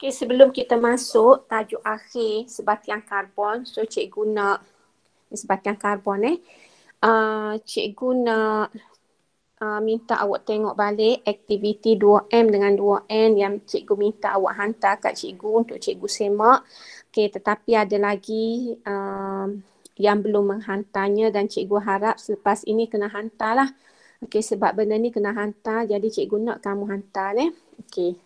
Okay, sebelum kita masuk tajuk akhir sebatian karbon. So, cikgu nak sebatian karbon eh. Uh, cikgu nak uh, minta awak tengok balik aktiviti 2M dengan 2N yang cikgu minta awak hantar kat cikgu untuk cikgu semak. Okay, tetapi ada lagi uh, yang belum menghantarnya dan cikgu harap selepas ini kena hantarlah. Okay, sebab benda ni kena hantar jadi cikgu nak kamu hantar eh. Okay.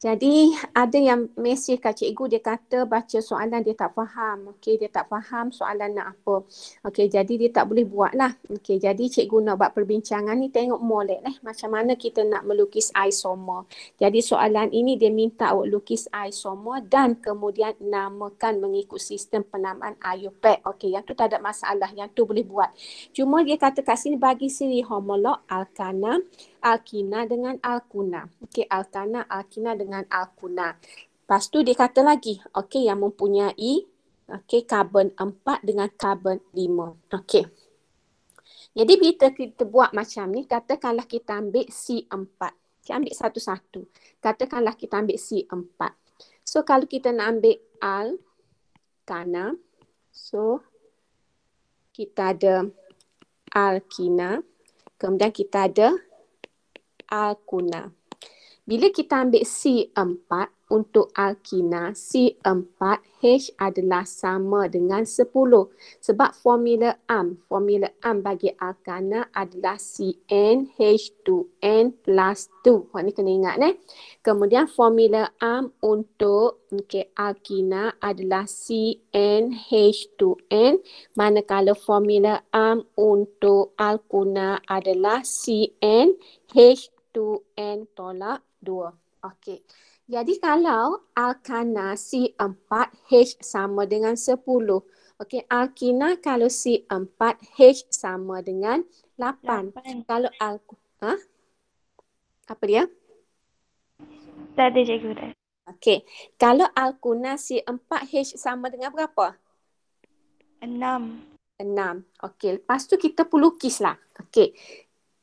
Jadi ada yang mesej kat cikgu dia kata baca soalan dia tak faham. Okey dia tak faham soalan nak apa. Okey jadi dia tak boleh buat lah. Okey jadi cikgu nak buat perbincangan ni tengok molek eh. Macam mana kita nak melukis isomer. Jadi soalan ini dia minta awak lukis isomer dan kemudian namakan mengikut sistem penamaan IUPAC. Okey yang tu tak ada masalah. Yang tu boleh buat. Cuma dia kata kat sini bagi siri homolog alkana, alkina dengan alkuna. Okey alkana, alkina dengan dengan alkuna. Lepas tu dia kata lagi, okey yang mempunyai okey karbon 4 dengan karbon 5. Okey. Jadi bila kita buat macam ni, katakanlah kita ambil C4. Kita ambil satu-satu. Katakanlah kita ambil C4. So kalau kita nak ambil al kana. So kita ada alkina, kemudian kita ada alkuna. Bila kita ambil C4 untuk alkina, C4 H adalah sama dengan 10. Sebab formula am, formula am bagi alkana adalah CN H2N plus 2. Kau kena ingat eh. Kemudian formula am untuk okay, alkina adalah CN H2N. Manakala formula am untuk alkuna adalah CN H2N tolak Dua. Okey. Jadi kalau alkana C4 H sama dengan 10. Okey, alkina kalau C4 H sama dengan 8. 8. Kalau al ha? Apa dia? Tak ada cikgu dah. Okey. Kalau alkuna C4 H sama dengan berapa? 6. 6. Okey, lepas tu kita perlu lukislah. Okey.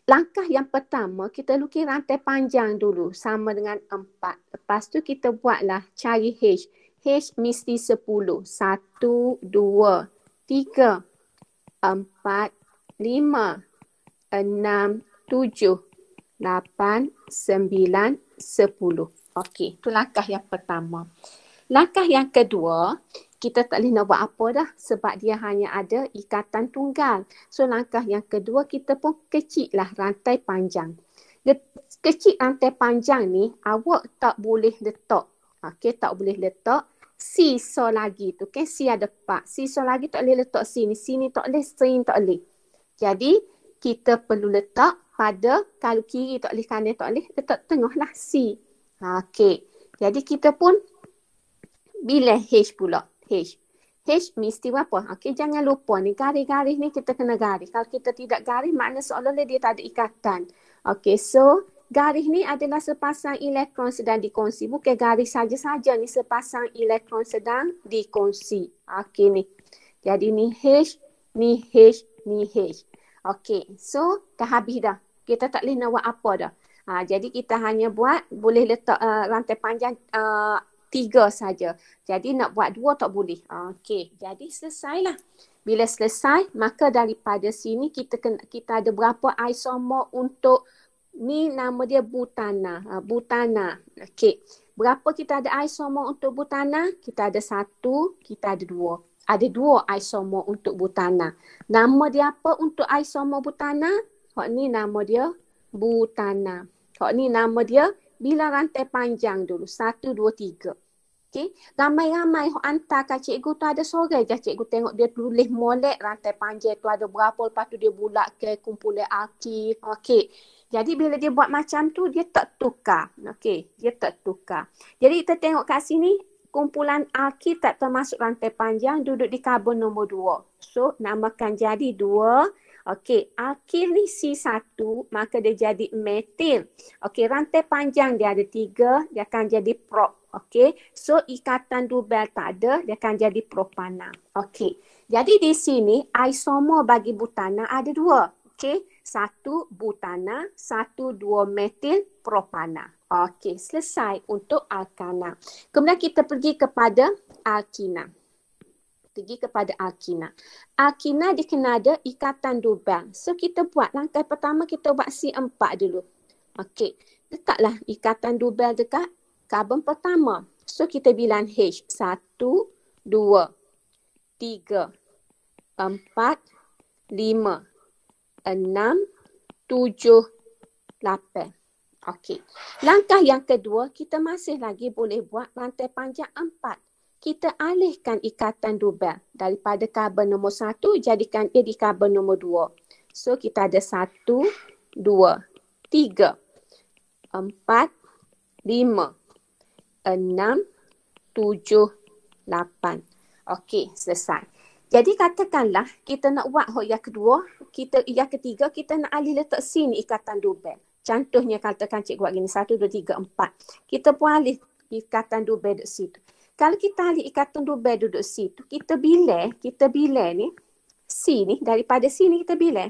Langkah yang pertama, kita lukis rantai panjang dulu sama dengan empat. Lepas tu kita buatlah cari H. H mesti sepuluh. Satu, dua, tiga, empat, lima, enam, tujuh, lapan, sembilan, sepuluh. Okey, tu langkah yang pertama. Langkah yang kedua, kita tak boleh nak buat apa dah sebab dia hanya ada ikatan tunggal. So langkah yang kedua kita pun kecil lah rantai panjang. Kecil rantai panjang ni awak tak boleh letak. Okay, tak boleh letak sisa lagi tu. Okay, si ada pak. Sisa lagi tak boleh letak sini. Sini tak boleh, sini tak boleh. Jadi kita perlu letak pada kalau kiri tak boleh, kanan tak boleh, letak tengah lah si. Okay. Jadi kita pun bila H pula. H. H mesti apa? Okey, jangan lupa ni garis-garis ni kita kena garis. Kalau kita tidak garis, makna seolah-olah dia tak ada ikatan. Okey, so garis ni adalah sepasang elektron sedang dikongsi. Bukan garis saja-saja ni sepasang elektron sedang dikongsi. Okey ni. Jadi ni H, ni H, ni H. Okey, so dah habis dah. Kita tak boleh nak buat apa dah. Ha, jadi kita hanya buat, boleh letak uh, rantai panjang uh, tiga saja. Jadi nak buat dua tak boleh. Okey, jadi selesailah. Bila selesai, maka daripada sini kita kena, kita ada berapa isomer untuk ni nama dia butana. Uh, butana. Okey. Berapa kita ada isomer untuk butana? Kita ada satu, kita ada dua. Ada dua isomer untuk butana. Nama dia apa untuk isomer butana? Hak ni nama dia butana. Hak ni nama dia bila rantai panjang dulu. Satu, dua, tiga. Okay. Ramai-ramai yang hantar cikgu tu ada sore je cikgu tengok dia tulis molek rantai panjang tu ada berapa lepas tu dia bulat ke kumpulan aki. okay? Jadi bila dia buat macam tu dia tak tukar. okay? Dia tak tukar. Jadi kita tengok kat sini kumpulan aki tak termasuk rantai panjang duduk di karbon nombor dua. So namakan jadi dua. Okey, alkil ni C1 maka dia jadi metil. Okey, rantai panjang dia ada tiga, dia akan jadi prop. Okey, so ikatan dubel tak ada, dia akan jadi propana. Okey, jadi di sini isomer bagi butana ada dua. Okey, satu butana, satu dua metil propana. Okey, selesai untuk alkana. Kemudian kita pergi kepada alkina pergi kepada akina. Akina di Kanada ikatan dubang. So kita buat langkah pertama kita buat C4 dulu. Okey. Letaklah ikatan dubel dekat karbon pertama. So kita bilang H. Satu, dua, tiga, empat, lima, enam, tujuh, lapan. Okey. Langkah yang kedua kita masih lagi boleh buat rantai panjang empat kita alihkan ikatan dubel daripada karbon nombor satu jadikan ia di karbon nombor dua. So kita ada satu, dua, tiga, empat, lima, enam, tujuh, lapan. Okey, selesai. Jadi katakanlah kita nak buat hok yang kedua, kita yang ketiga kita nak alih letak sini ikatan dubel. Contohnya katakan cikgu buat gini, satu, dua, tiga, empat. Kita pun alih ikatan dubel di situ. Kalau kita ahli ikatan dubai duduk situ, kita bila, kita bila ni, sini, daripada sini kita bila.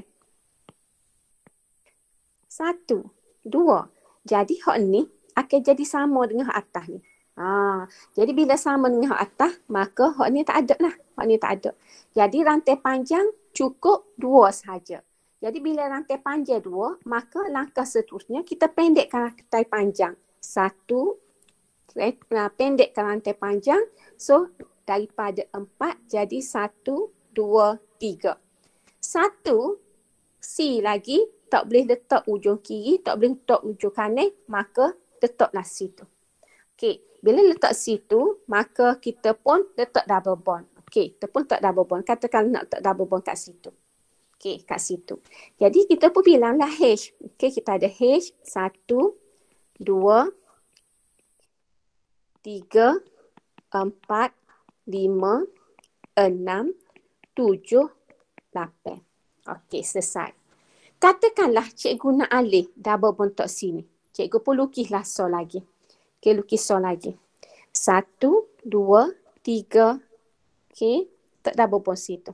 Satu, dua. Jadi hak ni akan jadi sama dengan hak atas ni. Ha, jadi bila sama dengan hak atas, maka hak ni tak ada lah. Hak ni tak ada. Jadi rantai panjang cukup dua sahaja. Jadi bila rantai panjang dua, maka langkah seterusnya kita pendekkan rantai panjang. Satu, uh, eh, ah, pendekkan rantai panjang. So daripada empat jadi satu, dua, tiga. Satu C lagi tak boleh letak ujung kiri, tak boleh letak ujung kanan, maka letaklah situ. Okay, bila letak situ, maka kita pun letak double bond. Okay, kita pun letak double bond. Katakan nak letak double bond kat situ. Okay, kat situ. Jadi kita pun bilanglah H. Okay, kita ada H, satu, dua, tiga, empat, lima, enam, tujuh, lapan. Okey, selesai. Katakanlah cikgu nak alih double bentuk sini. Cikgu pun lukislah so lagi. Okey, lukis so lagi. Satu, dua, tiga. Okey, tak double bentuk situ.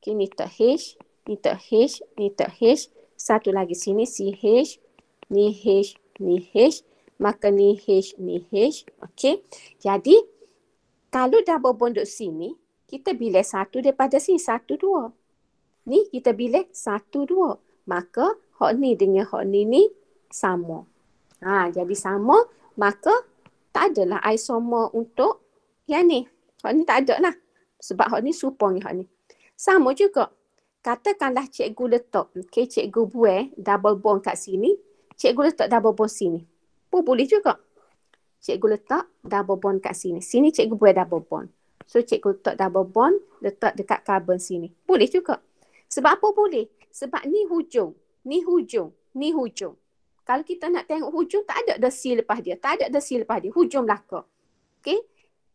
Okey, ni tak H, ni tak H, ni tak H. Satu lagi sini, si H, ni H, ni H. Ni H maka ni H ni H. Okey. Jadi kalau double bond duduk sini, kita bilik satu daripada sini, satu dua. Ni kita bilik satu dua. Maka hok ni dengan hok ni ni sama. Ha, jadi sama, maka tak adalah isomer untuk yang ni. Hok ni tak ada lah. Sebab hok ni supong ni hok ni. Sama juga. Katakanlah cikgu letak, okay, cikgu buai double bond kat sini. Cikgu letak double bond sini apa boleh juga. Cikgu letak double bond kat sini. Sini cikgu buat double bond. So cikgu letak double bond, letak dekat carbon sini. Boleh juga. Sebab apa boleh? Sebab ni hujung, ni hujung, ni hujung. Kalau kita nak tengok hujung, tak ada desi lepas dia. Tak ada desi lepas dia. Hujung belakang. Okay?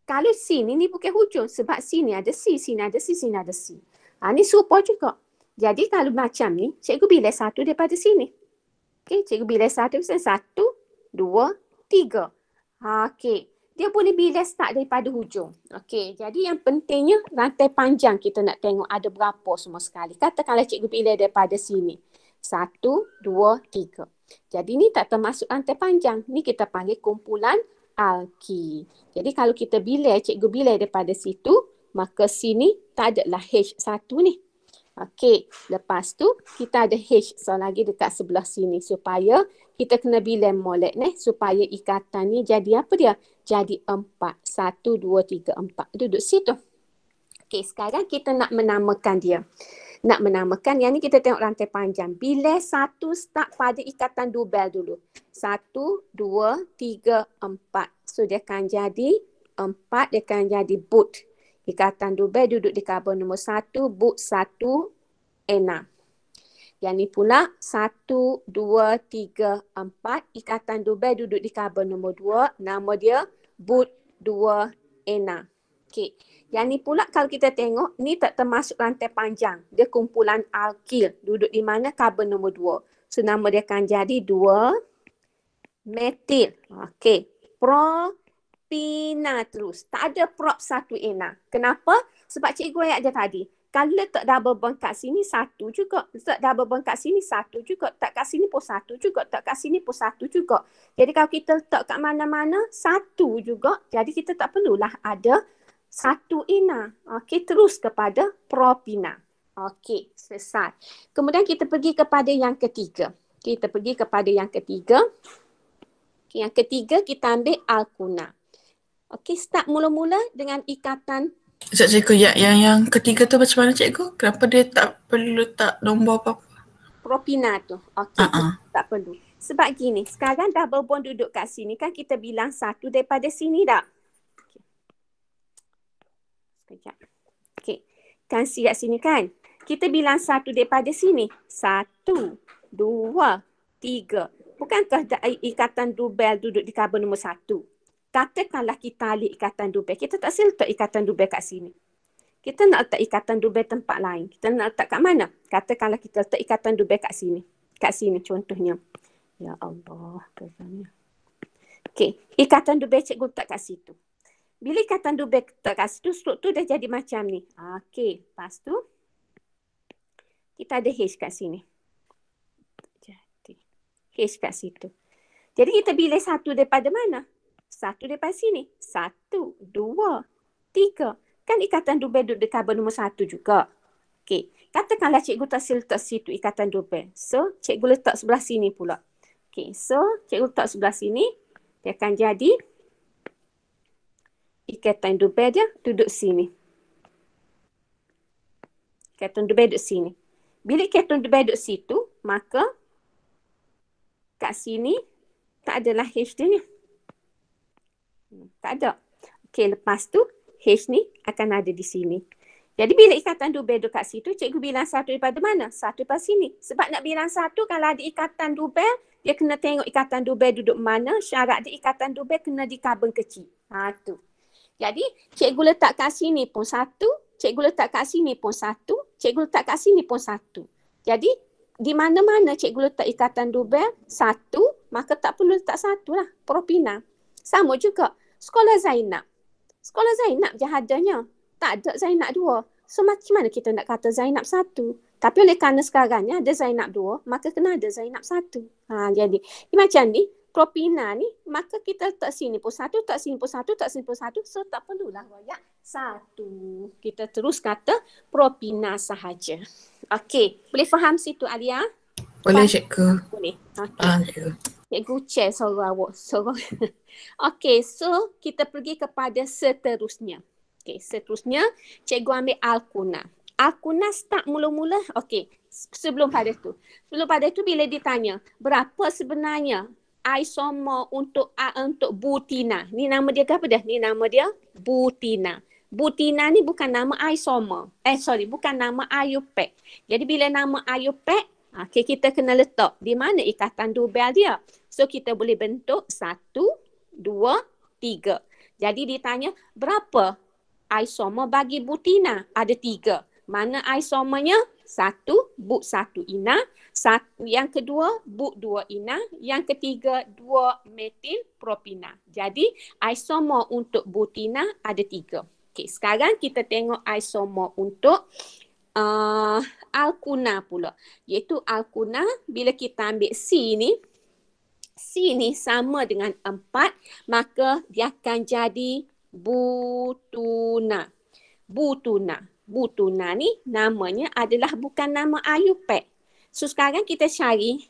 Kalau sini, ni bukan hujung. Sebab sini ada si, sini ada si, sini ada si. Ha, ni serupa juga. Jadi kalau macam ni, cikgu bila satu daripada sini. Okay, cikgu bila satu, satu dua, tiga. Ha, okay. Dia boleh bila start daripada hujung. Okay. Jadi yang pentingnya rantai panjang kita nak tengok ada berapa semua sekali. Katakanlah cikgu pilih daripada sini. Satu, dua, tiga. Jadi ni tak termasuk rantai panjang. Ni kita panggil kumpulan alki. Jadi kalau kita bila, cikgu bila daripada situ, maka sini tak ada lah H1 ni. Okey, lepas tu kita ada H so lagi dekat sebelah sini supaya kita kena bilang molek ni supaya ikatan ni jadi apa dia? Jadi empat. Satu, dua, tiga, empat. Duduk situ. Okey, sekarang kita nak menamakan dia. Nak menamakan, yang ni kita tengok rantai panjang. Bila satu start pada ikatan dubel dulu. Satu, dua, tiga, empat. So dia akan jadi empat, dia akan jadi boot. Ikatan Dubai duduk di karbon nombor satu, book satu, ENA. Yang ni pula, satu, dua, tiga, empat. Ikatan Dubai duduk di karbon nombor dua, nama dia Boot 2 ENA. Okay. Yang ni pula kalau kita tengok, ni tak termasuk rantai panjang. Dia kumpulan alkil, duduk di mana karbon nombor dua. So, nama dia akan jadi dua metil. Okay. Pro Pina terus. Tak ada prop satu Ena. Kenapa? Sebab cikgu ayat dia tadi. Kalau letak double bond kat sini satu juga. Letak double bond kat sini satu juga. Tak kat sini pun satu juga. Tak kat sini pun satu juga. Jadi kalau kita letak kat mana-mana satu juga. Jadi kita tak perlulah ada satu Ena. Okey terus kepada propina. Okey selesai. Kemudian kita pergi kepada yang ketiga. Kita pergi kepada yang ketiga. Yang ketiga kita ambil Alkunah. Okey, start mula-mula dengan ikatan. Sekejap cikgu, ya, yang, yang ketiga tu macam mana cikgu? Kenapa dia tak perlu letak nombor apa-apa? Propina tu. Okey, uh-uh. tak perlu. Sebab gini, sekarang double bond duduk kat sini kan kita bilang satu daripada sini tak? Sekejap. Okey, kan si sini kan? Kita bilang satu daripada sini. Satu, dua, tiga. Bukankah ikatan dubel duduk di karbon nombor satu? katakanlah kita alih ikatan Dubai. Kita tak sila letak ikatan Dubai kat sini. Kita nak letak ikatan Dubai tempat lain. Kita nak letak kat mana? Katakanlah kita letak ikatan Dubai kat sini. Kat sini contohnya. Ya Allah. Kerana. Okay. Ikatan Dubai cikgu letak kat situ. Bila ikatan Dubai letak kat situ, struktur dah jadi macam ni. Okay. Lepas tu, kita ada H kat sini. Jadi. H kat situ. Jadi kita pilih satu daripada mana? satu daripada sini. Satu, dua, tiga. Kan ikatan dubel duduk dekat karbon nombor satu juga. Okey. Katakanlah cikgu tak sila letak situ ikatan dubel. So, cikgu letak sebelah sini pula. Okay, So, cikgu letak sebelah sini. Dia akan jadi ikatan dubel dia duduk sini. Ikatan dubel duduk sini. Bila ikatan dubel duduk situ, maka kat sini tak adalah H dia ni. Hmm, tak ada. Okey, lepas tu H ni akan ada di sini. Jadi bila ikatan dua bel dekat situ, cikgu bilang satu daripada mana? Satu daripada sini. Sebab nak bilang satu, kalau ada ikatan dua dia kena tengok ikatan dua duduk mana, syarat dia ikatan dua kena di karbon kecil. Ha, tu. Jadi cikgu letak kat sini pun satu, cikgu letak kat sini pun satu, cikgu letak kat sini pun satu. Jadi di mana-mana cikgu letak ikatan dubel satu, maka tak perlu letak satu lah, propina. Sama juga, sekolah Zainab. Sekolah Zainab je adanya. Tak ada Zainab dua. So macam mana kita nak kata Zainab satu? Tapi oleh kerana sekarang ni ada Zainab dua, maka kena ada Zainab satu. Ha, jadi ni macam ni, Propina ni, maka kita tak sini pun satu, tak sini pun satu, tak sini pun satu. So tak perlulah royak satu. Kita terus kata Propina sahaja. Okey, boleh faham situ Alia? Boleh, Cikgu. Boleh. Okay. Ah, yeah. Cikgu Chair suara awak. Sorang. Okay, so kita pergi kepada seterusnya. Okay, seterusnya cikgu ambil Alkuna. Alkuna start mula-mula, okay, sebelum pada tu. Sebelum pada tu bila ditanya, berapa sebenarnya isomer untuk ah, untuk butina? Ni nama dia ke apa dah? Ni nama dia butina. Butina ni bukan nama isomer. Eh, sorry, bukan nama IUPAC. Jadi bila nama IUPAC, Okay, kita kena letak di mana ikatan dubel dia. So, kita boleh bentuk satu, dua, tiga. Jadi, ditanya berapa isomer bagi butina? Ada tiga. Mana isomernya? Satu, but satu ina. Satu, yang kedua, but dua ina. Yang ketiga, dua metil propina. Jadi, isomer untuk butina ada tiga. Okay, sekarang kita tengok isomer untuk uh, ah, alkuna pula. Iaitu alkuna bila kita ambil C ni C ni sama dengan 4 maka dia akan jadi butuna. Butuna. Butuna ni namanya adalah bukan nama IUPAC. So sekarang kita cari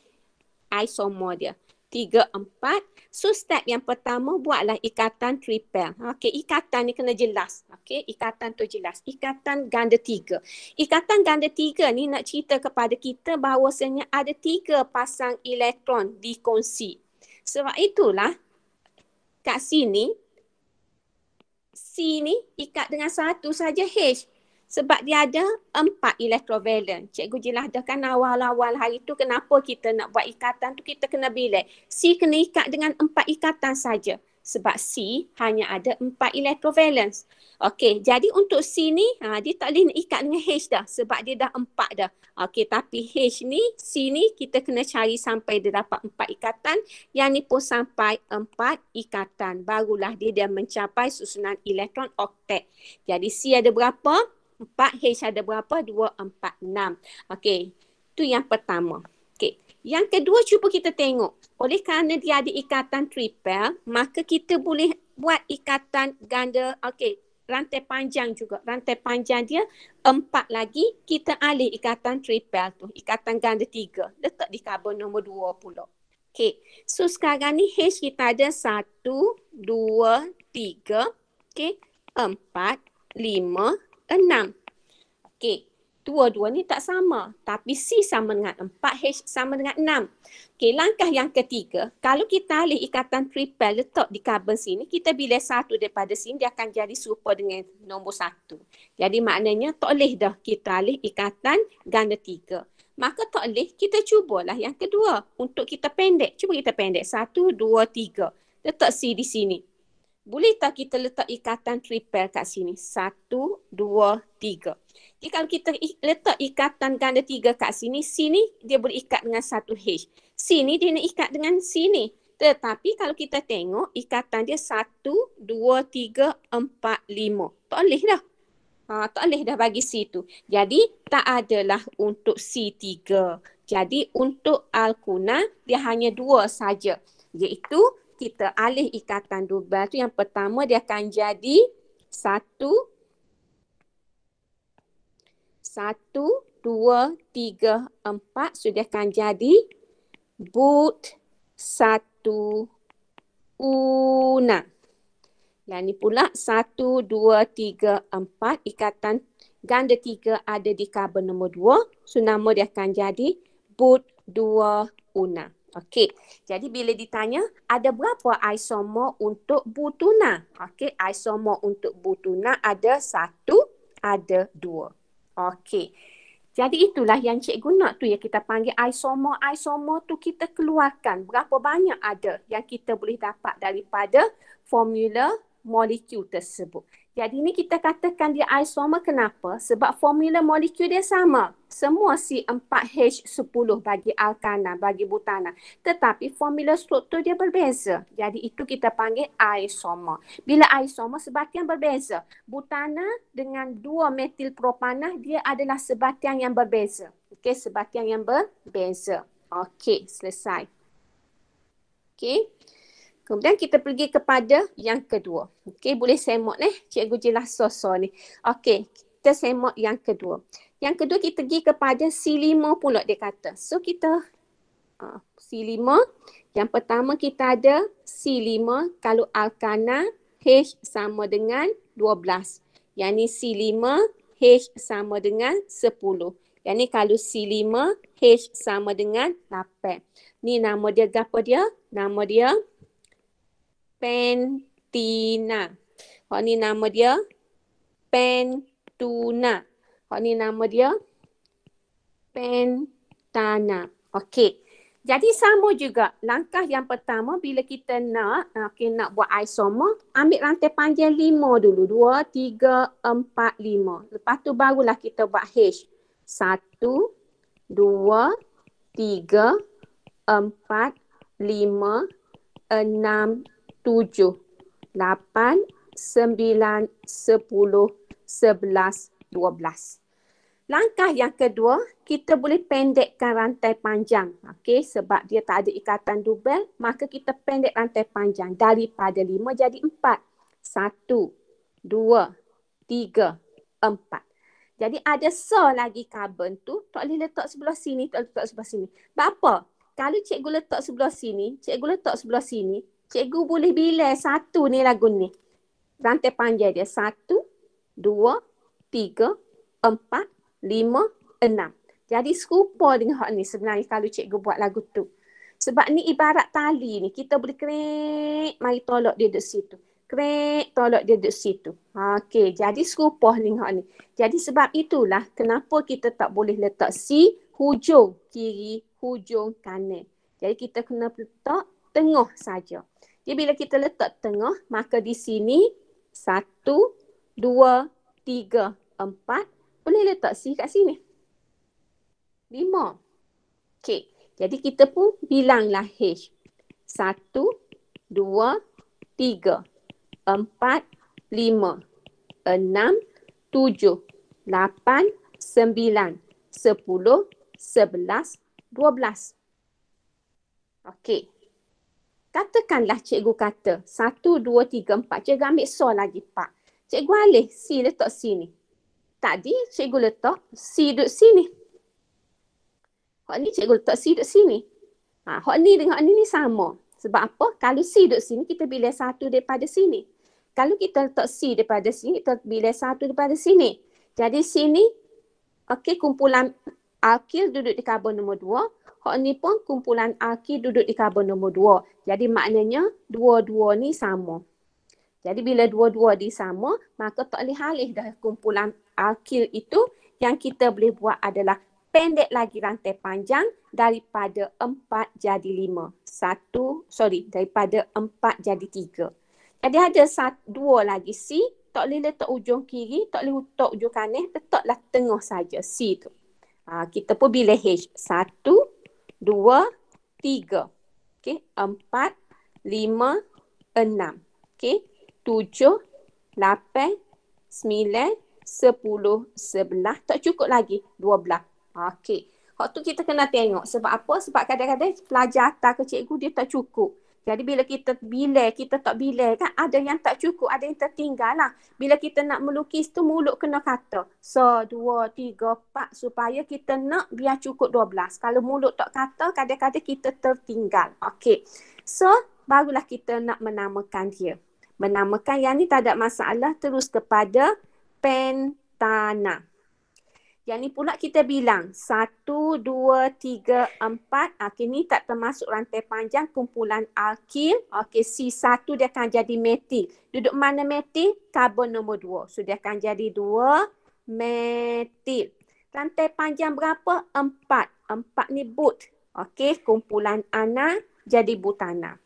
isomer dia tiga, empat. So step yang pertama buatlah ikatan tripel. Okey, ikatan ni kena jelas. Okey, ikatan tu jelas. Ikatan ganda tiga. Ikatan ganda tiga ni nak cerita kepada kita bahawasanya ada tiga pasang elektron dikongsi. Sebab itulah kat sini, C ni ikat dengan satu saja H sebab dia ada empat elektrovalen. Cikgu jelaskan awal-awal hari tu kenapa kita nak buat ikatan tu kita kena bilik. C kena ikat dengan empat ikatan saja. Sebab C hanya ada empat elektrovalens. Okey, jadi untuk C ni ha, dia tak boleh nak ikat dengan H dah sebab dia dah empat dah. Okey, tapi H ni, C ni kita kena cari sampai dia dapat empat ikatan. Yang ni pun sampai empat ikatan. Barulah dia dah mencapai susunan elektron oktet. Jadi C ada berapa? empat h ada berapa? dua empat enam Okey. Itu yang pertama. Okey. Yang kedua cuba kita tengok. Oleh kerana dia ada ikatan tripel, maka kita boleh buat ikatan ganda. Okey. Rantai panjang juga. Rantai panjang dia empat lagi. Kita alih ikatan tripel tu. Ikatan ganda tiga. Letak di karbon nombor dua pula. Okey. So sekarang ni H kita ada satu, dua, tiga. Okey. Empat, lima, Enam. Okey. Dua-dua ni tak sama. Tapi C sama dengan empat, H sama dengan enam. Okey, langkah yang ketiga. Kalau kita alih ikatan triple letak di karbon sini, kita bila satu daripada sini, dia akan jadi serupa dengan nombor satu. Jadi maknanya tak boleh dah kita alih ikatan ganda tiga. Maka tak boleh, kita cubalah yang kedua. Untuk kita pendek. Cuba kita pendek. Satu, dua, tiga. Letak C di sini boleh tak kita letak ikatan triple kat sini? Satu, dua, tiga. Jadi kalau kita letak ikatan ganda tiga kat sini, sini dia boleh ikat dengan satu H. Sini dia nak ikat dengan sini. Tetapi kalau kita tengok ikatan dia satu, dua, tiga, empat, lima. Tak boleh dah. Ha, tak boleh dah bagi situ. Jadi tak adalah untuk c tiga. Jadi untuk Al-Quna dia hanya dua saja. Iaitu kita alih ikatan dubal tu yang pertama dia akan jadi satu satu dua tiga empat sudah so akan jadi but satu una. Dan ni pula satu dua tiga empat ikatan ganda tiga ada di karbon nombor dua. So nama dia akan jadi but dua una. Okey. Jadi bila ditanya ada berapa isomer untuk butuna? Okey, isomer untuk butuna ada satu, ada dua. Okey. Jadi itulah yang cikgu nak tu yang kita panggil isomer. Isomer tu kita keluarkan berapa banyak ada yang kita boleh dapat daripada formula molekul tersebut. Jadi ni kita katakan dia isomer kenapa? Sebab formula molekul dia sama. Semua C4H10 bagi alkana, bagi butana. Tetapi formula struktur dia berbeza. Jadi itu kita panggil isomer. Bila isomer sebatian berbeza. Butana dengan dua metil propana dia adalah sebatian yang berbeza. Okey, sebatian yang berbeza. Okey, selesai. Okey. Kemudian kita pergi kepada yang kedua. Okey, boleh semak eh. Cikgu jelas sosok ni. Okey, kita semak yang kedua. Yang kedua kita pergi kepada C5 pula dia kata. So kita C5. Ah, yang pertama kita ada C5 kalau alkana H sama dengan 12. Yang ni C5 H sama dengan 10. Yang ni kalau C5 H sama dengan 8. Ni nama dia apa dia? Nama dia Pentina. Kau ni nama dia Pentuna. Kau ni nama dia Pentana. Okey. Jadi sama juga langkah yang pertama bila kita nak ah, okay, nak buat isoma ambil rantai panjang lima dulu dua tiga empat lima, Lepas tu barulah kita buat H. satu dua tiga empat lima Enam, tujuh, lapan, sembilan, sepuluh, sebelas, dua belas. Langkah yang kedua, kita boleh pendekkan rantai panjang. Okey, sebab dia tak ada ikatan dubel, maka kita pendek rantai panjang daripada lima jadi empat. Satu, dua, tiga, empat. Jadi ada so lagi karbon tu, tak boleh letak sebelah sini, tak boleh letak sebelah sini. Sebab apa? Kalau cikgu letak sebelah sini, cikgu letak sebelah sini, cikgu boleh bilang satu ni lagu ni. Rantai panjang dia. Satu, dua, tiga, empat, lima, enam. Jadi serupa dengan hak ni sebenarnya kalau cikgu buat lagu tu. Sebab ni ibarat tali ni. Kita boleh kerek, mari tolak dia di situ. Kerek, tolak dia di situ. Okey, jadi serupa dengan hak ni. Jadi sebab itulah kenapa kita tak boleh letak si hujung kiri, hujung kanan. Jadi kita kena letak tengah saja. Jadi bila kita letak tengah, maka di sini satu, dua, tiga, empat. Boleh letak sih kat sini. Lima. Okey. Jadi kita pun bilanglah H. Satu, dua, tiga, empat, lima, enam, tujuh, lapan, sembilan, sepuluh, sebelas, dua belas. Okey. Katakanlah cikgu kata, satu, dua, tiga, empat. Cikgu ambil so lagi, pak. Cikgu alih, si letak sini. Tadi cikgu letak si duduk sini. Hak ni cikgu letak si duduk sini. Ha, hak ni dengan hak ni ni sama. Sebab apa? Kalau si duduk sini, kita pilih satu daripada sini. Kalau kita letak si daripada sini, kita pilih satu daripada sini. Jadi sini, okey kumpulan Alkil duduk di karbon nombor dua. Hak ni pun kumpulan alkil duduk di karbon nombor dua. Jadi maknanya dua-dua ni sama. Jadi bila dua-dua di sama, maka tak boleh halih dah kumpulan alkil itu yang kita boleh buat adalah pendek lagi rantai panjang daripada empat jadi lima. Satu, sorry, daripada empat jadi tiga. Jadi ada satu, dua lagi C, tak boleh letak ujung kiri, tak boleh letak ujung kanan, letaklah tengah saja C tu. Ah, kita pun bila H. Satu, dua, tiga. Okay. Empat, lima, enam. Okay. Tujuh, lapan, sembilan, sepuluh, sebelah. Tak cukup lagi. Dua belah. Okay. Waktu kita kena tengok. Sebab apa? Sebab kadang-kadang pelajar atas ke cikgu dia tak cukup. Jadi bila kita bila kita tak bila kan ada yang tak cukup, ada yang tertinggal lah. Bila kita nak melukis tu mulut kena kata. So, dua, tiga, empat supaya kita nak biar cukup dua belas. Kalau mulut tak kata, kadang-kadang kita tertinggal. Okay. So, barulah kita nak menamakan dia. Menamakan yang ni tak ada masalah terus kepada pentana. Yang ni pula kita bilang satu, dua, tiga, empat. Okey ah, ni tak termasuk rantai panjang kumpulan alkil. Okey C satu dia akan jadi metil. Duduk mana metil? Karbon nombor dua. So dia akan jadi dua metil. Rantai panjang berapa? Empat. Empat ni but. Okey kumpulan ana jadi butana.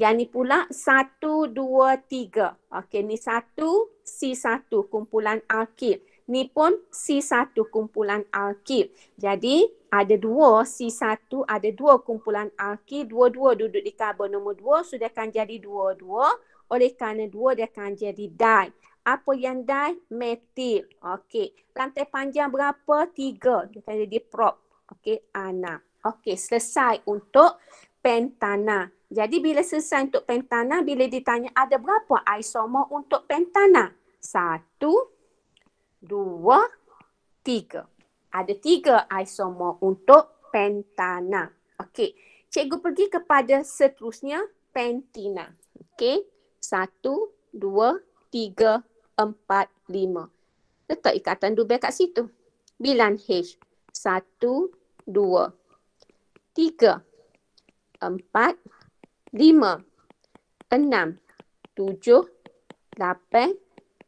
Yang ni pula satu, dua, tiga. Okey ni satu, C satu kumpulan alkil ni pun C1 kumpulan alkil. Jadi ada dua C1, ada dua kumpulan alkil, dua-dua duduk di karbon nombor dua, sudah akan jadi dua-dua. Oleh kerana dua, dia akan jadi di. Apa yang di? Metil. Okey. Lantai panjang berapa? Tiga. Dia akan jadi prop. Okey. Anak. Okey. Selesai untuk pentana. Jadi bila selesai untuk pentana, bila ditanya ada berapa isomer untuk pentana? Satu, dua, tiga. Ada tiga isomer untuk pentana. Okey, cikgu pergi kepada seterusnya pentina. Okey, satu, dua, tiga, empat, lima. Letak ikatan dubai kat situ. Bilan H. Satu, dua, tiga, empat, lima, enam, tujuh, lapan,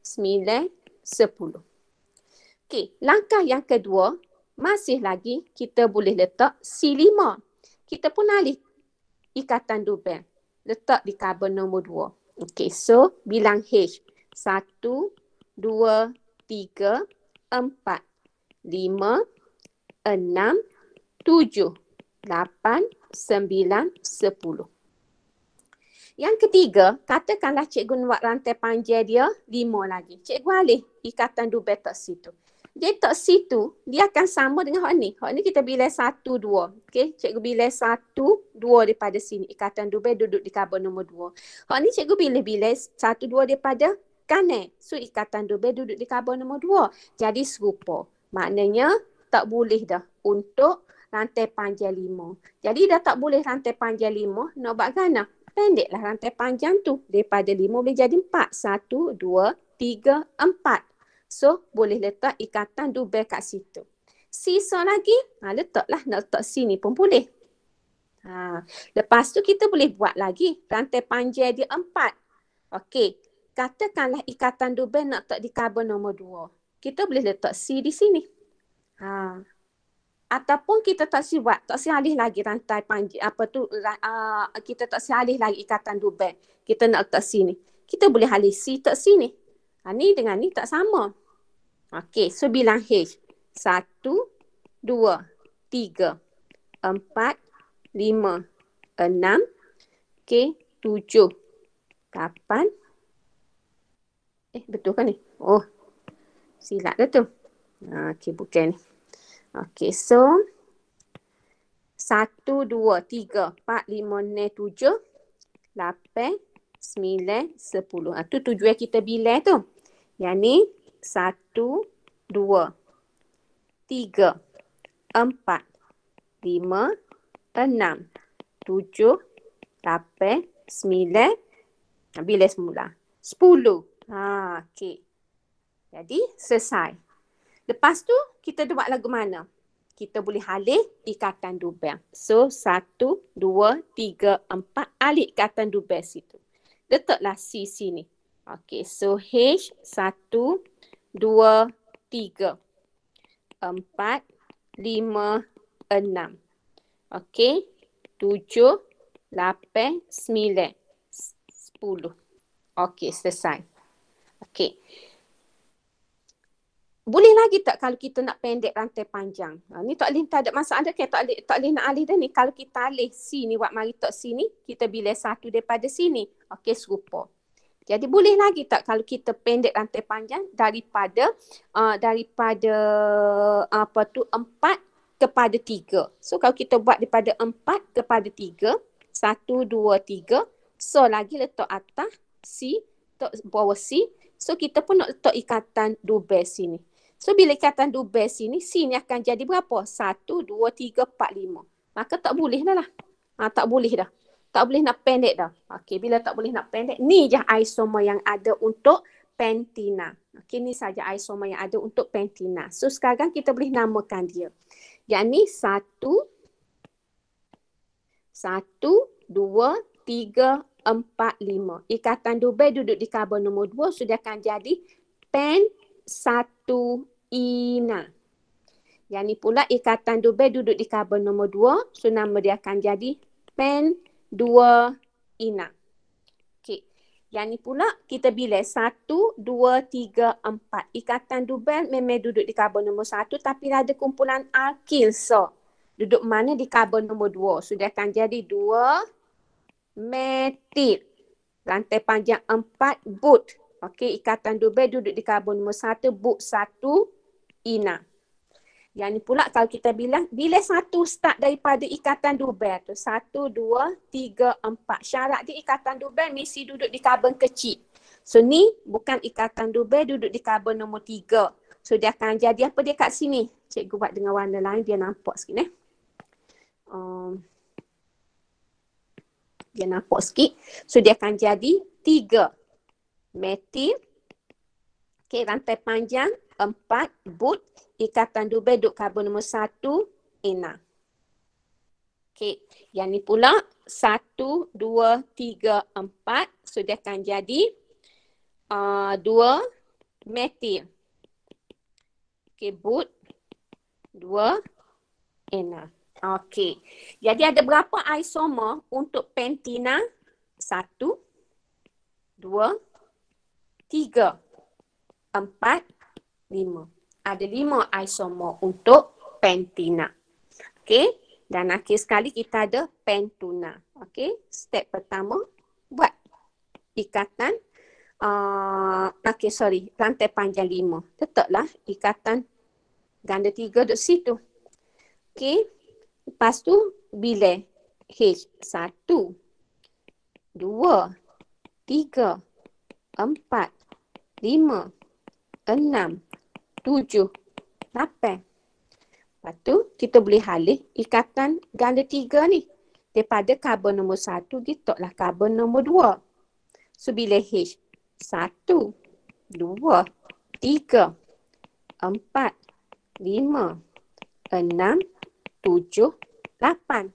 sembilan, sepuluh. Okey, langkah yang kedua, masih lagi kita boleh letak C5. Kita pun alih ikatan dubel. Letak di karbon nombor dua. Okey, so bilang H. Satu, dua, tiga, empat, lima, enam, tujuh, lapan, sembilan, sepuluh. Yang ketiga, katakanlah cikgu buat rantai panjang dia lima lagi. Cikgu alih ikatan dubel tak situ detox C tu dia akan sama dengan hak ni. Hak ni kita bilai satu dua. okay? cikgu bilai satu dua daripada sini. Ikatan Dubai duduk di karbon nombor dua. Hak ni cikgu bilai-bilai satu dua daripada kanan. So ikatan Dubai duduk di karbon nombor dua. Jadi serupa. Maknanya tak boleh dah untuk rantai panjang lima. Jadi dah tak boleh rantai panjang lima. Nak buat gana? Pendeklah rantai panjang tu. Daripada lima boleh jadi empat. Satu, dua, tiga, empat. So boleh letak ikatan dubel kat situ. Sisa lagi, ha, letaklah nak letak sini pun boleh. Ha, lepas tu kita boleh buat lagi rantai panjang dia empat. Okey, katakanlah ikatan dubel nak letak di karbon nombor dua. Kita boleh letak C di sini. Ha. Ataupun kita tak si buat, tak si alih lagi rantai panjang, apa tu, uh, kita tak si alih lagi ikatan dubel. Kita nak letak sini. Kita boleh alih C tak sini. Ha, ni dengan ni tak sama. Okey, so bilang H. Satu, dua, tiga, empat, lima, enam, okey, tujuh, lapan. Eh, betul kan ni? Oh, silap dah tu. Ha, okey, bukan ni. Okey, so satu, dua, tiga, empat, lima, enam, tujuh, lapan, sembilan, sepuluh. Itu ha, tujuh yang kita bilang tu. Yang ni satu, dua, tiga, empat, lima, enam, tujuh, lapan, sembilan, bila semula. Sepuluh. Ha, okey. Jadi, selesai. Lepas tu, kita buat lagu mana? Kita boleh halih ikatan dubel. So, satu, dua, tiga, empat, alih ikatan dubel situ. Letaklah C sini. Okey, so H, satu, dua, tiga, empat, lima, enam. Okey. Tujuh, lapan, sembilan, sepuluh. Okey, selesai. Okey. Boleh lagi tak kalau kita nak pendek rantai panjang? Ha, ni tak boleh, tak ada masalah kan? Tak boleh, tak boleh nak alih dah ni. Kalau kita alih sini, buat mari tak sini, kita bila satu daripada sini. Okey, serupa. Jadi boleh lagi tak kalau kita pendek rantai panjang daripada uh, daripada apa tu empat kepada tiga. So kalau kita buat daripada empat kepada tiga, satu, dua, tiga. So lagi letak atas C, letak bawah C. So kita pun nak letak ikatan dubes sini. So bila ikatan dubes sini, C ni akan jadi berapa? Satu, dua, tiga, empat, lima. Maka tak boleh dah lah. Ha, tak boleh dah tak boleh nak pendek dah. Okey, bila tak boleh nak pendek, ni je isomer yang ada untuk pentina. Okey, ni saja isomer yang ada untuk pentina. So sekarang kita boleh namakan dia. Yang ni satu, satu, dua, tiga, empat, lima. Ikatan dubai duduk di karbon nombor dua, so dia akan jadi pen satu ina. Yang ni pula ikatan dubai duduk di karbon nombor dua, so nama dia akan jadi pen 1 dua, ina. Okey. Yang ni pula kita bilang satu, dua, tiga, empat. Ikatan dubel memang duduk di karbon nombor satu tapi ada kumpulan alkil. So, duduk mana di karbon nombor dua? Sudah akan jadi dua, metil. Rantai panjang empat, but. Okey, ikatan dubel duduk di karbon nombor satu, but satu, ina. Yang ni pula kalau kita bilang, bila satu start daripada ikatan dubel tu, satu, dua, tiga, empat. Syarat dia ikatan dubel mesti duduk di karbon kecil. So ni bukan ikatan dubel duduk di karbon nombor tiga. So dia akan jadi apa dia kat sini? Cikgu buat dengan warna lain, dia nampak sikit eh. Um, dia nampak sikit. So dia akan jadi tiga. Metil. Okay, rantai panjang. Empat, but ikatan dubai duk karbon nombor satu, ena. Okey, yang ni pula satu, dua, tiga, empat. So dia akan jadi uh, dua uh, metil. Okey, but dua ena. Okey, jadi ada berapa isomer untuk pentina? Satu, dua, tiga, empat, lima. Ada lima isomer untuk pentina. Okey. Dan akhir sekali kita ada pentuna. Okey. Step pertama, buat ikatan. Uh, Okey, sorry. Rantai panjang lima. Tetaplah ikatan ganda tiga di situ. Okey. Lepas tu, bilai H. Satu, dua, tiga, empat, lima, enam, tujuh. Lapan. Lepas tu kita boleh halih ikatan ganda tiga ni. Daripada karbon nombor satu kita lah karbon nombor dua. So bila H. Satu. Dua. Tiga. Empat. Lima. Enam. Tujuh. Lapan.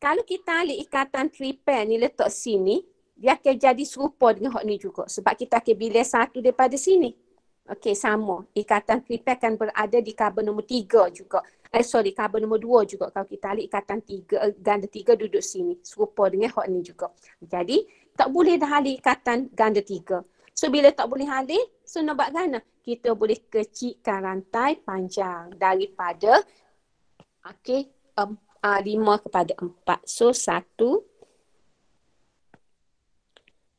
Kalau kita alih ikatan tripe ni letak sini, dia akan jadi serupa dengan hak ni juga. Sebab kita akan bilir satu daripada sini. Okey, sama. Ikatan kripek akan berada di karbon nombor tiga juga. Eh, sorry, karbon nombor dua juga. Kalau kita lihat ikatan tiga, eh, ganda tiga duduk sini. Serupa dengan hot ni juga. Jadi, tak boleh dah halih ikatan ganda tiga. So, bila tak boleh halih, so nak buat gana? Kita boleh kecikkan rantai panjang daripada okey, um, uh, lima kepada empat. So, satu,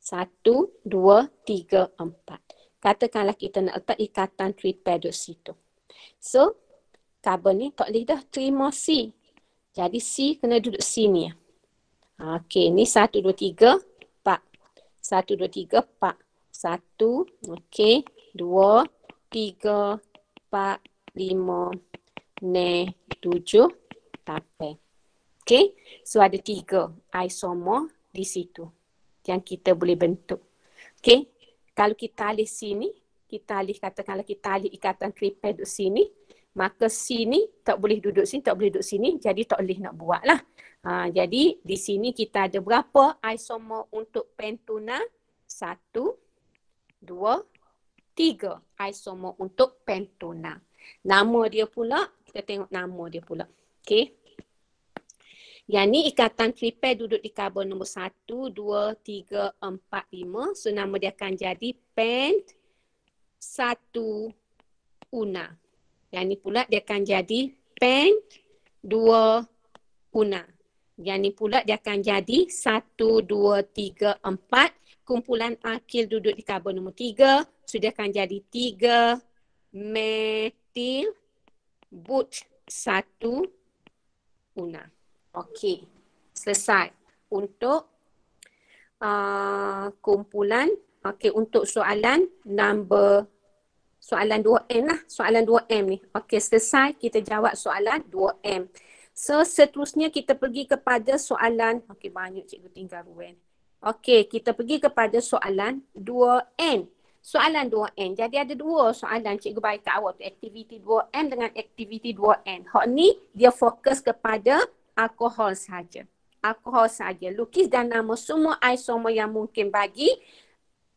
satu, dua, tiga, empat katakanlah kita nak letak ikatan tripad di situ. So, karbon ni tak boleh dah terima C. Jadi C kena duduk sini. Okey, ni 1, 2, 3, 4. 1, 2, 3, 4. 1, okey. 2, 3, 4. 1, 2, 3, 4. 1, 2, 3, 4. 1, 2, 3, 4. 1, 2, 3, 4. 1, 2, 3, 4. 1, 2, 3, 4. 1, 2, 3, 4. 1, kalau kita alih sini, kita alih katakanlah kita alih ikatan kripe duduk sini, maka sini tak boleh duduk sini, tak boleh duduk sini, jadi tak boleh nak buat lah. Ha, jadi di sini kita ada berapa isomer untuk pentuna? Satu, dua, tiga isomer untuk pentuna. Nama dia pula, kita tengok nama dia pula. Okay. Yang ni ikatan tripe duduk di karbon nombor 1, 2, 3, 4, 5. So nama dia akan jadi pent 1 una. Yang ni pula dia akan jadi pent 2 una. Yang ni pula dia akan jadi 1, 2, 3, 4. Kumpulan akil duduk di karbon nombor 3. So dia akan jadi 3 metil but 1 una. Okey, selesai. Untuk uh, kumpulan, okey untuk soalan number soalan 2M lah, soalan 2M ni. Okey, selesai kita jawab soalan 2M. So seterusnya kita pergi kepada soalan, okey banyak cikgu tinggal ruang. Okey, kita pergi kepada soalan 2N. Soalan 2N. Jadi ada dua soalan cikgu baik kat awak tu. Aktiviti 2M dengan aktiviti 2N. Hak ni dia fokus kepada alkohol saja. Alkohol saja. Lukis dan nama semua isomer yang mungkin bagi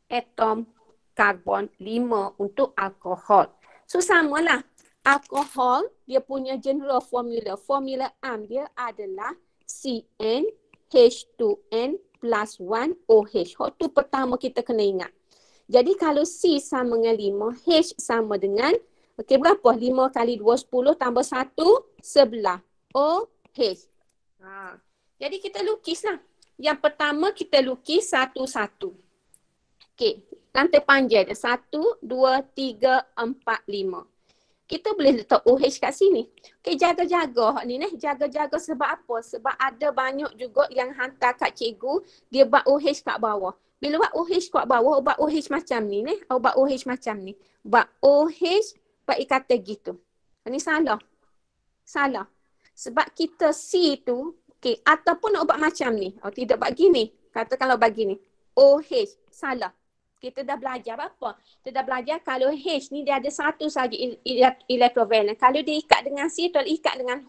atom karbon 5 untuk alkohol. So samalah alkohol dia punya general formula. Formula am dia adalah CnH2n plus 1 OH. Hot tu pertama kita kena ingat. Jadi kalau C sama dengan 5, H sama dengan Okey berapa? 5 kali 2, 10 tambah 1, 11. O H. Ha. Jadi kita lukislah. Yang pertama kita lukis satu-satu. Okey, lantai panjang dia. Satu, dua, tiga, empat, lima. Kita boleh letak OH kat sini. Okey, jaga-jaga ni ni. Jaga-jaga sebab apa? Sebab ada banyak juga yang hantar kat cikgu, dia buat OH kat bawah. Bila buat OH kat bawah, buat OH macam ni ni. Buat OH macam ni. Buat OH, buat kata gitu. Ini salah. Salah sebab kita C tu okay, ataupun nak ubat macam ni oh tidak bagi ni kata kalau bagi ni oh salah kita dah belajar apa kita dah belajar kalau h ni dia ada satu saja electrovalent kalau dia ikat dengan c tu ikat dengan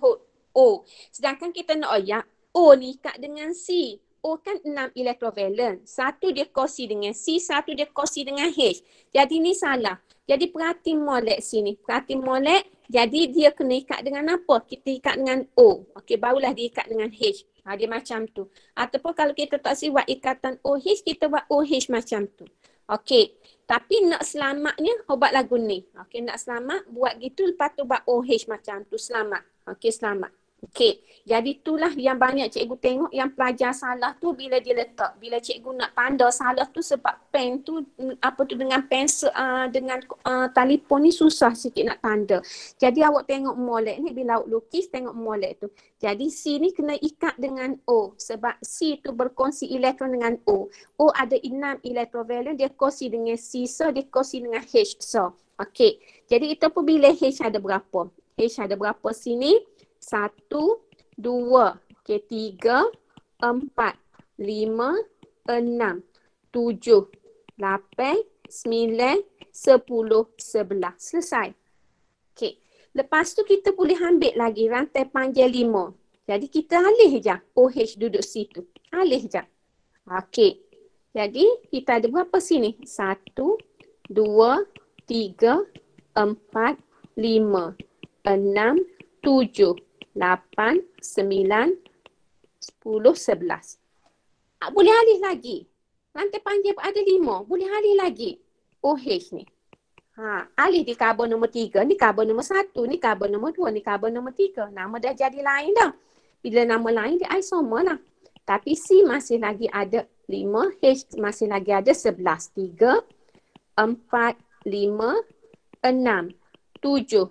o sedangkan kita nak oh ya o ni ikat dengan c O kan enam elektrovalent. Satu dia kosi dengan C, satu dia kosi dengan H. Jadi ni salah. Jadi perhati molek sini. Perhati molek jadi dia kena ikat dengan apa? Kita ikat dengan O. Okey, barulah dia ikat dengan H. Ha, dia macam tu. Ataupun kalau kita tak siwat ikatan OH, kita buat OH macam tu. Okey. Tapi nak selamatnya, obat lagu ni. Okey, nak selamat, buat gitu lepas tu buat OH macam tu. Selamat. Okey, selamat. Okay. Jadi itulah yang banyak cikgu tengok yang pelajar salah tu bila dia letak. Bila cikgu nak tanda salah tu sebab pen tu mm, apa tu dengan pensel uh, dengan uh, telefon ni susah sikit nak tanda. Jadi awak tengok molek ni bila awak lukis tengok molek tu. Jadi C ni kena ikat dengan O sebab C tu berkongsi elektron dengan O. O ada enam elektron valen dia kongsi dengan C so dia kongsi dengan H so. Okay. Jadi itu pun bila H ada berapa. H ada berapa sini? satu, dua, okay, tiga, empat, lima, enam, tujuh, lapan, sembilan, sepuluh, sebelah. Selesai. Okay. Lepas tu kita boleh ambil lagi rantai panjang lima. Jadi kita alih je. OH duduk situ. Alih je. Okay. Jadi kita ada berapa sini? Satu, dua, tiga, empat, lima, enam, tujuh, 8, 9, 10, 11. Boleh alih lagi. Lantai panjang ada lima, Boleh alih lagi. OH ni. Ha, alih di karbon nombor tiga. Ni karbon nombor satu, Ni karbon nombor dua, Ni karbon nombor tiga. Nama dah jadi lain dah. Bila nama lain dia isomer lah. Tapi C masih lagi ada lima H masih lagi ada sebelas tiga, empat, lima, enam, tujuh,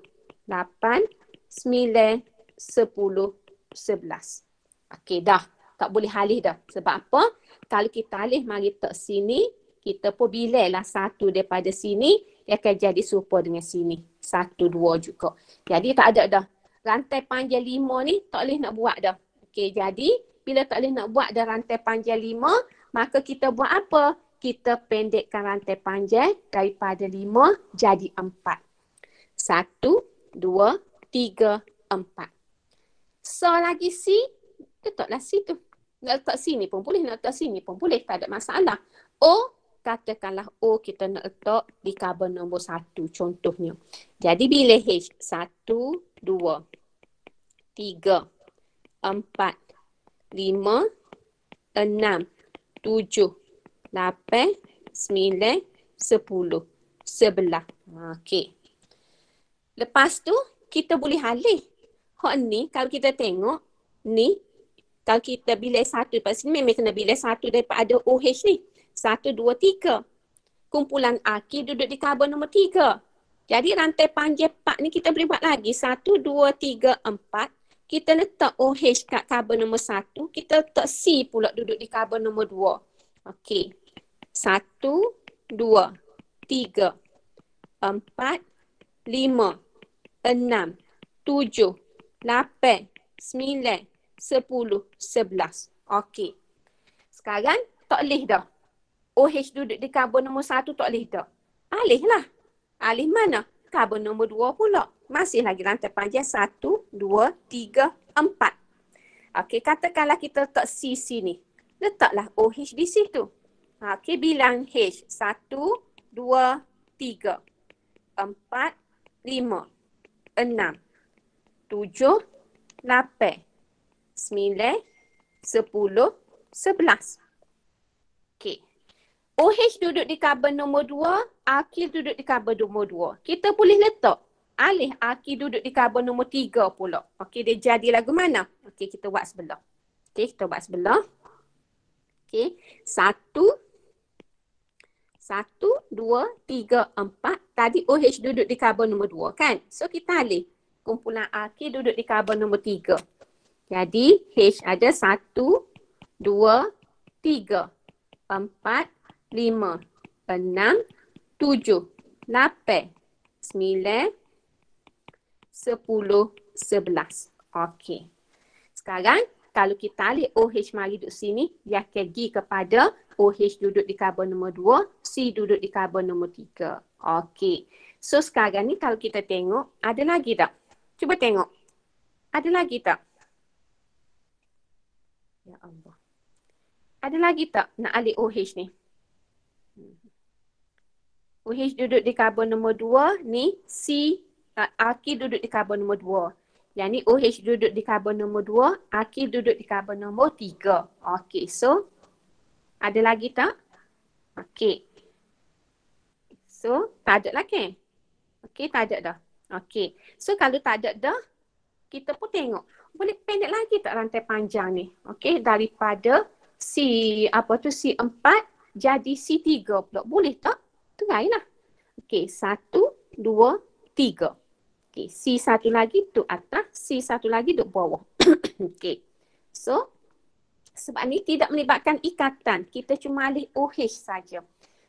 lapan, Sembilan, sepuluh, sebelas. Okey dah. Tak boleh halih dah. Sebab apa? Kalau kita halih mari tak sini, kita pun bila lah satu daripada sini, dia akan jadi serupa dengan sini. Satu, dua juga. Jadi tak ada dah. Rantai panjang lima ni tak boleh nak buat dah. Okey jadi bila tak boleh nak buat dah rantai panjang lima, maka kita buat apa? Kita pendekkan rantai panjang daripada lima jadi empat. Satu, dua, tiga, empat besar lagi C, letaklah C tu. Nak letak sini pun boleh, nak letak sini pun boleh. Tak ada masalah. O, katakanlah O kita nak letak di karbon nombor satu contohnya. Jadi bila H, satu, dua, tiga, empat, lima, enam, tujuh, lapan, sembilan, sepuluh, sebelah. Okey. Lepas tu, kita boleh halih. Hak ni kalau kita tengok ni kalau kita bilai satu daripada sini memang kena bilai satu daripada OH ni. Satu, dua, tiga. Kumpulan aki duduk di karbon nombor tiga. Jadi rantai panjang pak ni kita boleh buat lagi. Satu, dua, tiga, empat. Kita letak OH kat karbon nombor satu. Kita letak C pula duduk di karbon nombor dua. Okey. Satu, dua, tiga, empat, lima, enam, tujuh, lapan, sembilan, sepuluh, sebelas. Okey. Sekarang tak boleh dah. OH duduk di karbon nombor satu tak boleh dah. Alih lah. Alih mana? Karbon nombor dua pula. Masih lagi lantai panjang satu, dua, tiga, empat. Okey, katakanlah kita letak C sini. Letaklah OH di situ. Okey, bilang H. Satu, dua, tiga, empat, lima, enam, tujuh, lapan, sembilan, sepuluh, sebelas. Okey. OH duduk di karbon nombor dua, akil duduk di karbon nombor dua. Kita boleh letak alih akil duduk di karbon nombor tiga pula. Okey, dia jadi lagu mana? Okey, kita buat sebelah. Okey, kita buat sebelah. Okey, satu, satu, dua, tiga, empat. Tadi OH duduk di karbon nombor dua kan? So kita alih kumpulan akhir duduk di karbon nombor tiga. Jadi H ada satu, dua, tiga, empat, lima, enam, tujuh, lapan, sembilan, sepuluh, sebelas. Okey. Sekarang kalau kita alih OH mari duduk sini, dia kegi kepada OH duduk di karbon nombor dua, C duduk di karbon nombor tiga. Okey. So sekarang ni kalau kita tengok, ada lagi tak? Cuba tengok. Ada lagi tak? Ya Allah. Ada lagi tak nak alik OH ni? OH duduk di karbon nombor dua ni C uh, duduk di karbon nombor dua. Yang ni OH duduk di karbon nombor dua, alkil duduk di karbon nombor tiga. Okay, so ada lagi tak? Okay, So, tak ada lagi. okay tak ada dah. Okay. So kalau tak ada dah, kita pun tengok. Boleh pendek lagi tak rantai panjang ni? Okay. Daripada C, apa tu, C4 jadi C3 pula. Boleh tak? Tu lain lah. Okay. Satu, dua, tiga. Okay. C satu lagi tu atas. C satu lagi tu bawah. okay. So, sebab ni tidak melibatkan ikatan. Kita cuma alih OH saja.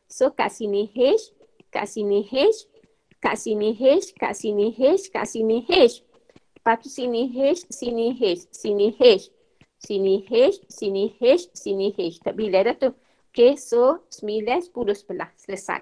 So kat sini H, kat sini H, kat sini H, kat sini H, kat sini H. Lepas tu sini H, sini H, sini H. Sini H, sini H, sini H. Tak bila dah tu. Okay, so 9, 10, 11. Selesai.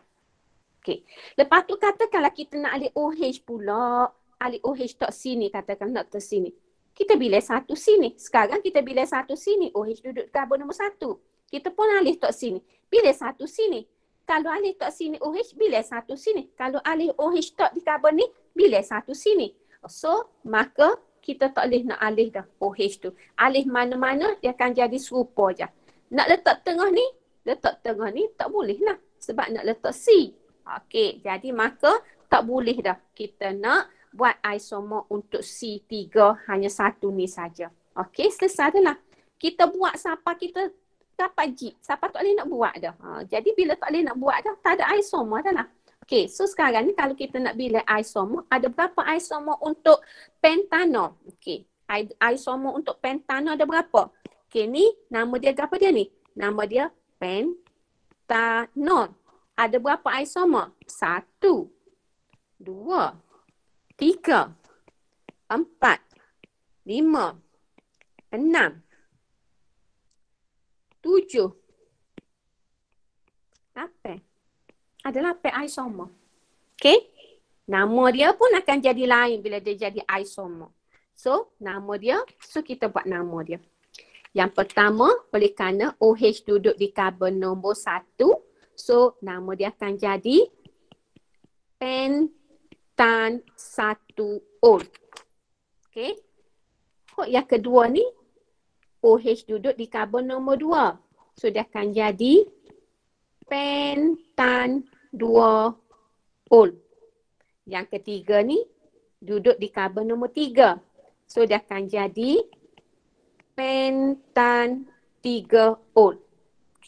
Okay. Lepas tu katakanlah kita nak alih OH pula. Alih OH tak sini katakan nak ke sini. Kita bila satu sini. Sekarang kita bila satu sini. OH duduk karbon nombor satu. Kita pun alih tak sini. Bila satu sini kalau alih tak sini OH, bila satu sini. Kalau alih OH tak di karbon ni, bila satu sini. So, maka kita tak boleh nak alih dah OH tu. Alih mana-mana, dia akan jadi serupa je. Nak letak tengah ni, letak tengah ni tak boleh lah. Sebab nak letak C. Okay, jadi maka tak boleh dah kita nak buat isomer untuk C3 hanya satu ni saja. Okay, selesai dah lah. Kita buat siapa kita dapat jeep. Siapa tak boleh nak buat dah. Ha, jadi bila tak boleh nak buat dah, tak ada isomer dah lah. Okay, so sekarang ni kalau kita nak bila isomer, ada berapa isomer untuk pentano? Okay, isomer untuk pentano ada berapa? Okay, ni nama dia berapa dia ni? Nama dia pentano. Ada berapa isomer? Satu, dua, tiga, empat, lima, enam, tujuh. apa? Adalah lape isoma. Okay. Nama dia pun akan jadi lain bila dia jadi isoma. So, nama dia. So, kita buat nama dia. Yang pertama, oleh kerana OH duduk di karbon nombor satu. So, nama dia akan jadi pentan satu ol. Okay. Hot yang kedua ni, OH duduk di karbon nombor dua, So dia akan jadi pentan dua pol. Yang ketiga ni duduk di karbon nombor tiga, So dia akan jadi pentan tiga ol.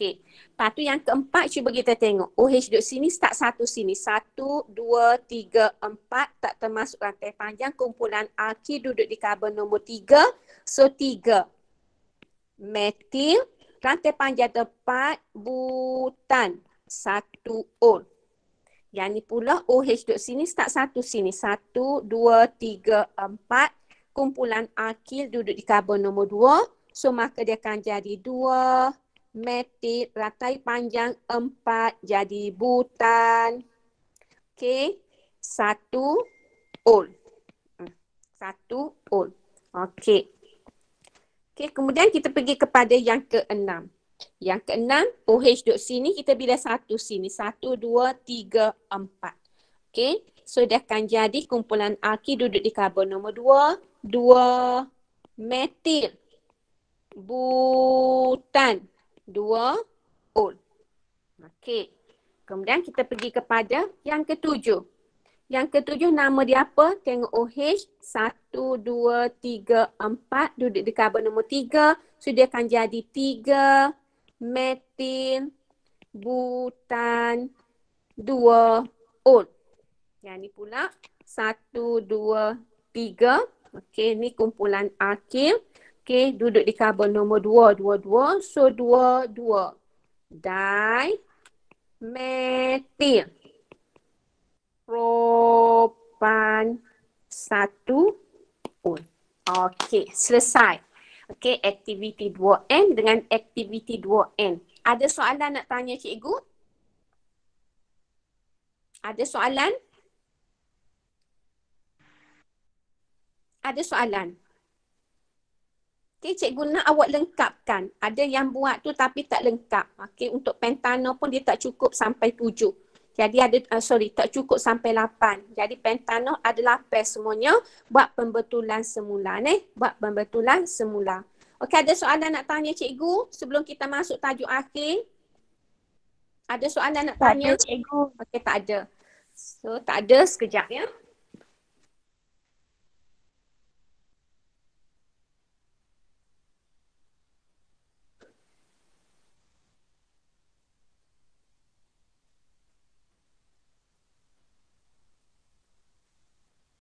Okay. Lepas tu yang keempat cuba kita tengok. OH duduk sini start satu sini. Satu, dua, tiga, empat tak termasuk rantai panjang. Kumpulan alki duduk di karbon nombor tiga. So tiga metil, rantai panjang tepat butan satu on. Yang ni pula OH duduk sini start satu sini. Satu, dua, tiga, empat. Kumpulan akil duduk di karbon nombor dua. So maka dia akan jadi dua metil rantai panjang empat jadi butan. Okay. Satu on. Hmm, satu on. Okay. Okey kemudian kita pergi kepada yang keenam. Yang keenam, OH duduk sini, kita bila satu sini. Satu, dua, tiga, empat. Okey, so dia akan jadi kumpulan alki duduk di karbon nombor dua. Dua, metil, butan, dua, ol. Okey, kemudian kita pergi kepada yang ketujuh. Yang ketujuh nama dia apa? Tengok OH. Satu, dua, tiga, empat. Duduk di karbon nombor tiga. So dia akan jadi tiga metin butan dua ol. Yang ni pula. Satu, dua, tiga. Okey, ni kumpulan akhir. Okey, duduk di karbon nombor dua, dua, dua. So, dua, dua. Dimethyl propan satu pun. Okey, selesai. Okey, aktiviti 2N dengan aktiviti 2N. Ada soalan nak tanya cikgu? Ada soalan? Ada soalan? Okey, cikgu nak awak lengkapkan. Ada yang buat tu tapi tak lengkap. Okey, untuk pentano pun dia tak cukup sampai tujuh. Jadi ada uh, sorry tak cukup sampai lapan. Jadi pentanoh ada 8 semuanya buat pembetulan semula ni, buat pembetulan semula. Okey ada soalan nak tanya cikgu sebelum kita masuk tajuk akhir? Ada soalan nak tanya ada, cikgu? Okey tak ada. So tak ada sekejap ya.